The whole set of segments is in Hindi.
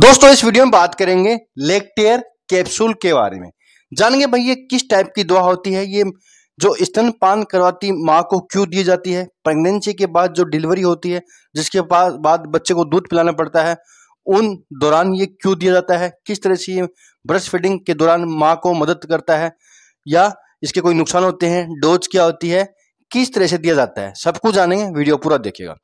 दोस्तों इस वीडियो में बात करेंगे लेकटेयर कैप्सूल के बारे में जानेंगे भाई ये किस टाइप की दवा होती है ये जो स्तनपान करवाती माँ को क्यों दी जाती है प्रेगनेंसी के बाद जो डिलीवरी होती है जिसके बाद बच्चे को दूध पिलाना पड़ता है उन दौरान ये क्यों दिया जाता है किस तरह से ये ब्रश फीडिंग के दौरान माँ को मदद करता है या इसके कोई नुकसान होते हैं डोज क्या होती है किस तरह से दिया जाता है सब कुछ जानेंगे वीडियो पूरा देखिएगा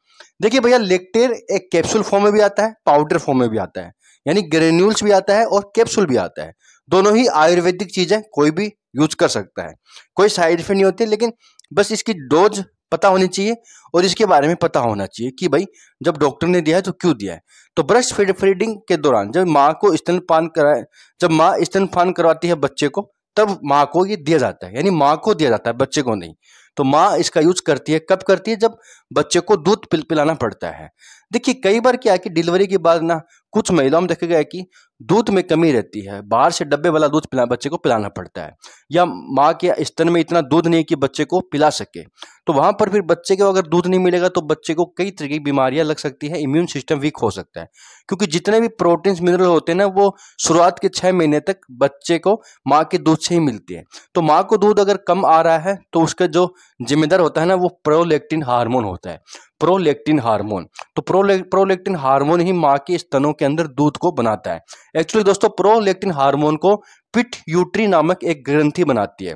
देखिए भैया लेक्टेर एक कैप्सूल फॉर्म में भी आता है पाउडर फॉर्म में भी आता है यानी ग्रेन्यूल्स भी आता है और कैप्सूल भी आता है दोनों ही आयुर्वेदिक चीज़ें कोई भी यूज कर सकता है कोई साइड इफेक्ट नहीं होती लेकिन बस इसकी डोज पता होनी चाहिए और इसके बारे में पता होना चाहिए कि भाई जब डॉक्टर ने दिया है तो क्यों दिया है तो ब्रश फीड फीडिंग के दौरान जब माँ को स्तनपान कराए जब माँ स्तनपान करवाती है बच्चे को तब माँ को ये दिया जाता है यानी माँ को दिया जाता है बच्चे को नहीं तो माँ इसका यूज करती है कब करती है जब बच्चे को दूध पिल पिलाना पड़ता है देखिए कई बार क्या है कि डिलीवरी के बाद ना कुछ महिलाओं में देखा गया कि दूध में कमी रहती है बाहर से डब्बे वाला दूध पिला बच्चे को पिलाना पड़ता है या माँ के स्तन में इतना दूध नहीं कि बच्चे को पिला सके तो वहाँ पर फिर बच्चे को अगर दूध नहीं मिलेगा तो बच्चे को कई तरह की बीमारियाँ लग सकती है इम्यून सिस्टम वीक हो सकता है क्योंकि जितने भी प्रोटीन्स मिनरल होते हैं ना वो शुरुआत के छः महीने तक बच्चे को माँ के दूध से ही मिलती है तो माँ को दूध अगर कम आ रहा है तो उसका जो जिम्मेदार होता है ना वो प्रोलेक्टिन हार्मोन होता है प्रोलेक्टिन हार्मोन तो प्रोले प्रोलेक्टिन हार्मोन ही माँ के स्तनों के अंदर दूध को बनाता है एक्चुअली दोस्तों प्रोलेक्टिन हार्मोन को पिट यूट्री नामक एक ग्रंथी बनाती है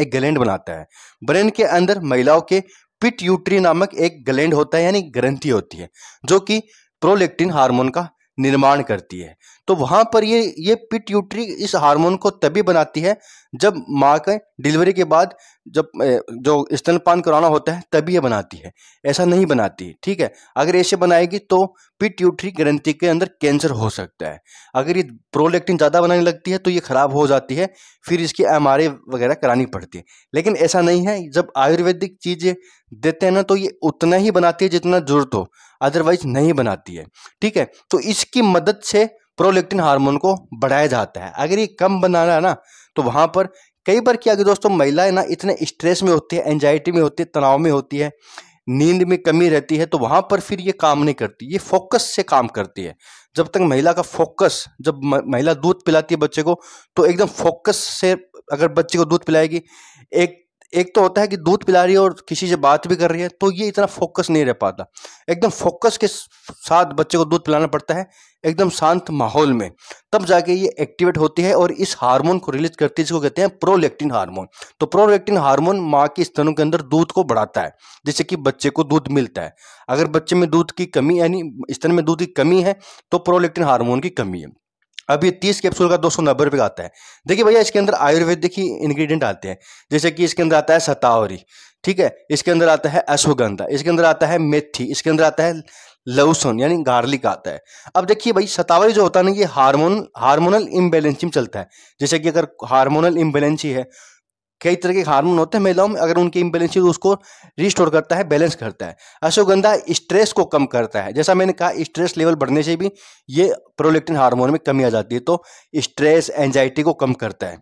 एक गैलेंड बनाता है ब्रेन के अंदर महिलाओं के पिट यूट्री नामक एक ग्लैंड होता है यानी ग्रंथी होती है जो कि प्रोलेक्टिन हार्मोन का निर्माण करती है तो वहाँ पर ये ये पिट्यूटरी इस हार्मोन को तभी बनाती है जब माँ के डिलीवरी के बाद जब जो स्तनपान कराना होता है तभी ये बनाती है ऐसा नहीं बनाती ठीक है अगर ऐसे बनाएगी तो पिट्यूटरी ग्रंथि के अंदर कैंसर हो सकता है अगर ये प्रोलेक्टिन ज़्यादा बनाने लगती है तो ये ख़राब हो जाती है फिर इसकी एम वगैरह करानी पड़ती है लेकिन ऐसा नहीं है जब आयुर्वेदिक चीज़ें देते हैं ना तो ये उतना ही बनाती है जितना जरूरत हो अदरवाइज नहीं बनाती है ठीक है तो इसकी मदद से प्रोलेक्टिन हार्मोन को बढ़ाया जाता है अगर ये कम बनाना है ना तो वहाँ पर कई बार क्या कि दोस्तों महिलाएं ना इतने स्ट्रेस में होती है एंजाइटी में होती है तनाव में होती है नींद में कमी रहती है तो वहाँ पर फिर ये काम नहीं करती ये फोकस से काम करती है जब तक महिला का फोकस जब महिला दूध पिलाती है बच्चे को तो एकदम फोकस से अगर बच्चे को दूध पिलाएगी एक एक तो होता है कि दूध पिला रही है और किसी से बात भी कर रही है तो ये इतना फोकस नहीं रह पाता एकदम फोकस के साथ बच्चे को दूध पिलाना पड़ता है एकदम शांत माहौल में तब जाके ये एक्टिवेट होती है और इस हार्मोन को रिलीज करती है जिसको कहते हैं प्रोलेक्टिन हार्मोन तो प्रोलेक्टिन हार्मोन माँ के स्तनों के अंदर दूध को बढ़ाता है जिससे कि बच्चे को दूध मिलता है अगर बच्चे में दूध की कमी यानी स्तन में दूध की कमी है तो प्रोलेक्टिन हार्मोन की कमी है अब ये तीस कैप्सूल का दो सौ नब्बे रुपये का आता है देखिए भैया इसके अंदर आयुर्वेदिक ही इंग्रेडिएंट आते हैं जैसे कि इसके अंदर आता है सतावरी ठीक है इसके अंदर आता है अश्वगंधा इसके अंदर आता है मेथी इसके अंदर आता है लहसुन यानी गार्लिक आता है अब देखिए भाई सतावरी जो होता है ना ये हार्मोन हार्मोनल इम्बेलेंसी में चलता है जैसे कि अगर हार्मोनल इम्बेलेंस ही है कई तरह के हार्मोन होते हैं महिलाओं में अगर उनकी इम्बेलेंस तो उसको रिस्टोर करता है बैलेंस करता है अश्वगंधा स्ट्रेस को कम करता है जैसा मैंने कहा स्ट्रेस लेवल बढ़ने से भी ये प्रोलेक्टिन हार्मोन में कमी आ जाती है तो स्ट्रेस एंजाइटी को कम करता है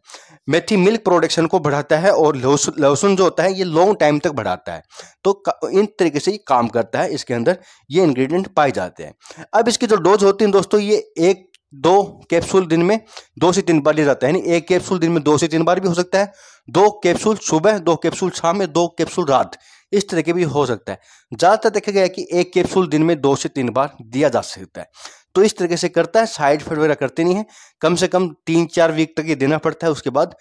मेथी मिल्क प्रोडक्शन को बढ़ाता है और लहसुन जो होता है ये लॉन्ग टाइम तक बढ़ाता है तो इन तरीके से काम करता है इसके अंदर ये इन्ग्रीडियंट पाए जाते हैं अब इसकी जो डोज होती है दोस्तों ये एक दो कैप्सूल दिन में दो से तीन बार लिया जाता है यानी एक कैप्सूल दिन में दो से तीन बार भी हो सकता है दो कैप्सूल सुबह दो कैप्सूल शाम में दो कैप्सूल रात इस तरह के भी हो सकता है ज़्यादातर देखा गया कि एक कैप्सूल दिन में दो से तीन बार दिया जा सकता है तो इस तरीके से करता है साइड इफेक्ट वगैरह करते नहीं है कम से कम तीन चार वीक तक ये देना पड़ता है उसके बाद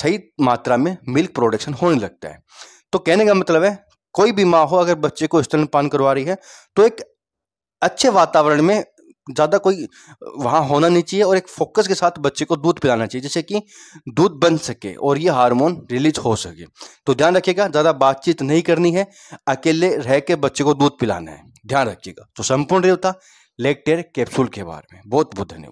सही मात्रा में मिल्क प्रोडक्शन होने लगता है तो कहने का मतलब है कोई भी माँ हो अगर बच्चे को स्तनपान करवा रही है तो एक अच्छे वातावरण में ज़्यादा कोई वहाँ होना नहीं चाहिए और एक फोकस के साथ बच्चे को दूध पिलाना चाहिए जिससे कि दूध बन सके और ये हार्मोन रिलीज हो सके तो ध्यान रखिएगा ज़्यादा बातचीत नहीं करनी है अकेले रह के बच्चे को दूध पिलाना है ध्यान रखिएगा तो संपूर्ण देवता लेक्टेयर कैप्सूल के बारे में बहुत बहुत धन्यवाद